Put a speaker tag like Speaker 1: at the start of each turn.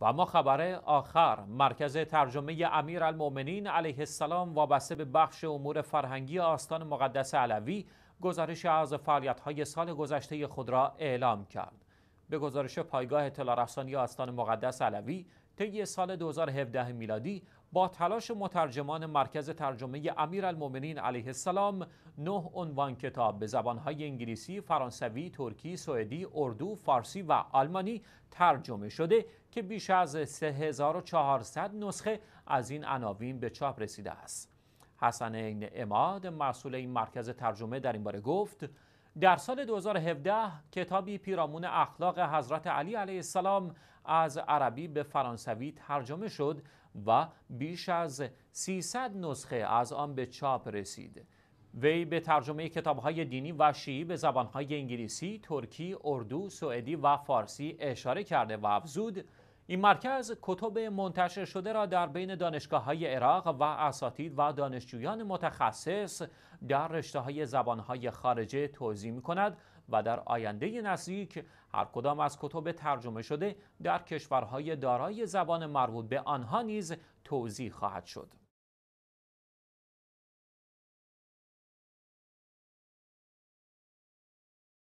Speaker 1: و ما خبر آخر مرکز ترجمه امیر المومنین علیه السلام وابسته به بخش امور فرهنگی آستان مقدس علوی گزارش از فعالیت‌های سال گذشته خود را اعلام کرد. به گزارش پایگاه اطلاع رسانی آستان مقدس علوی طی سال 2017 میلادی با تلاش مترجمان مرکز ترجمه امیرالمومنین علیه السلام نه عنوان کتاب به زبانهای انگلیسی، فرانسوی، ترکی، سوئدی، اردو، فارسی و آلمانی ترجمه شده که بیش از 3400 نسخه از این عناوین به چاپ رسیده است. حسن این اماد مسئول این مرکز ترجمه در این باره گفت در سال 2017 کتابی پیرامون اخلاق حضرت علی علیه السلام از عربی به فرانسوی ترجمه شد و بیش از 300 نسخه از آن به چاپ رسید. وی به ترجمه کتابهای دینی و شیعی به زبانهای انگلیسی، ترکی، اردو، سوئدی و فارسی اشاره کرده و افزود این مرکز کتب منتشر شده را در بین دانشگاه های عراق و اساتید و دانشجویان متخصص در رشته های زبان های خارجه توضیح می کند و در آینده نزدیک هر کدام از کتب ترجمه شده در کشورهای دارای زبان مربوط به آنها نیز توضیح خواهد شد.